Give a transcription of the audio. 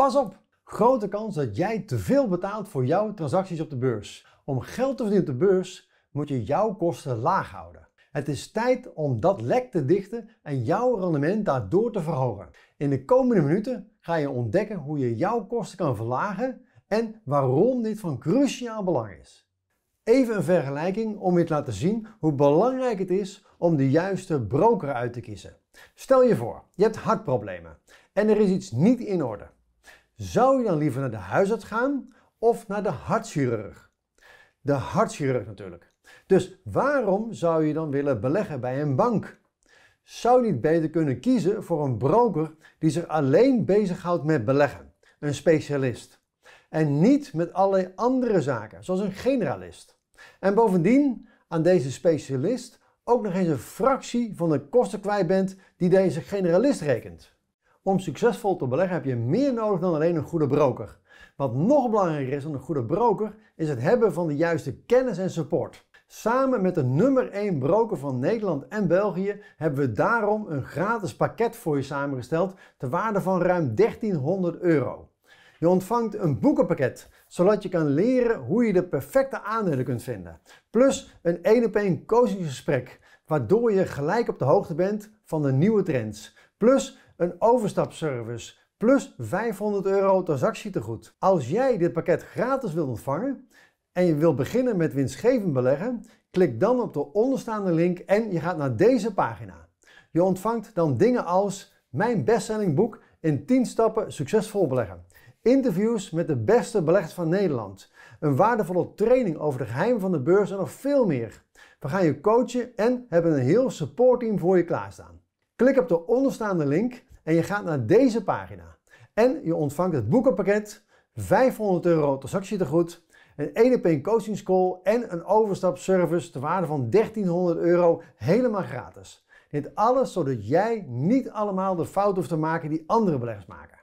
Pas op! Grote kans dat jij te veel betaalt voor jouw transacties op de beurs. Om geld te verdienen op de beurs moet je jouw kosten laag houden. Het is tijd om dat lek te dichten en jouw rendement daardoor te verhogen. In de komende minuten ga je ontdekken hoe je jouw kosten kan verlagen en waarom dit van cruciaal belang is. Even een vergelijking om je te laten zien hoe belangrijk het is om de juiste broker uit te kiezen. Stel je voor, je hebt hartproblemen en er is iets niet in orde. Zou je dan liever naar de huisarts gaan of naar de hartchirurg? De hartchirurg natuurlijk. Dus waarom zou je dan willen beleggen bij een bank? Zou je niet beter kunnen kiezen voor een broker die zich alleen bezighoudt met beleggen, een specialist, en niet met allerlei andere zaken, zoals een generalist? En bovendien aan deze specialist ook nog eens een fractie van de kosten kwijt bent die deze generalist rekent. Om succesvol te beleggen heb je meer nodig dan alleen een goede broker. Wat nog belangrijker is dan een goede broker, is het hebben van de juiste kennis en support. Samen met de nummer 1 broker van Nederland en België hebben we daarom een gratis pakket voor je samengesteld ter waarde van ruim 1300 euro. Je ontvangt een boekenpakket, zodat je kan leren hoe je de perfecte aandelen kunt vinden. Plus een 1 op 1 coachingsgesprek waardoor je gelijk op de hoogte bent van de nieuwe trends. Plus een overstapservice, plus 500 euro transactietegoed. Als jij dit pakket gratis wilt ontvangen en je wilt beginnen met winstgevend beleggen, klik dan op de onderstaande link en je gaat naar deze pagina. Je ontvangt dan dingen als mijn bestselling boek in 10 stappen succesvol beleggen interviews met de beste beleggers van Nederland, een waardevolle training over de geheimen van de beurs en nog veel meer. We gaan je coachen en hebben een heel supportteam voor je klaarstaan. Klik op de onderstaande link en je gaat naar deze pagina. En je ontvangt het boekenpakket, 500 euro transactietegoed, een 1 op 1 coaching call en een overstapservice te waarde van 1300 euro helemaal gratis. Dit alles zodat jij niet allemaal de fout hoeft te maken die andere beleggers maken.